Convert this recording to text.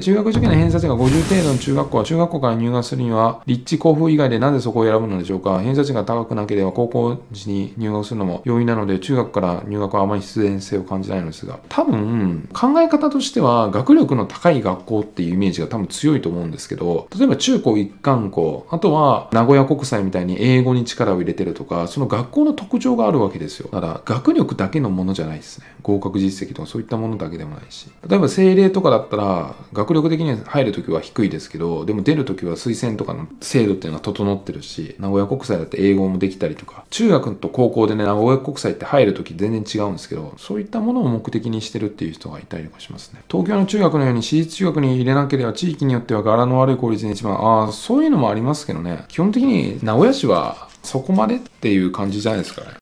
中学受験の偏差値が50程度の中学校は中学校から入学するには立地交付以外でなぜそこを選ぶのでしょうか偏差値が高くなければ高校時に入学するのも容易なので中学から入学はあまり必然性を感じないのですが多分考え方としては学力の高い学校っていうイメージが多分強いと思うんですけど例えば中高一貫校あとは名古屋国際みたいに英語に力を入れてるとかその学校の特徴があるわけですよだから学力だけのものじゃないですね合格実績とかそういったものだけでもないし例えば政令とかだったら学力的に入るときは低いですけど、でも出るときは推薦とかの制度っていうのは整ってるし、名古屋国際だって英語もできたりとか、中学と高校でね、名古屋国際って入るとき全然違うんですけど、そういったものを目的にしてるっていう人がいたりとかしますね。東京の中学のように私立中学に入れなければ地域によっては柄の悪い効率に一番、ああ、そういうのもありますけどね、基本的に名古屋市はそこまでっていう感じじゃないですかね。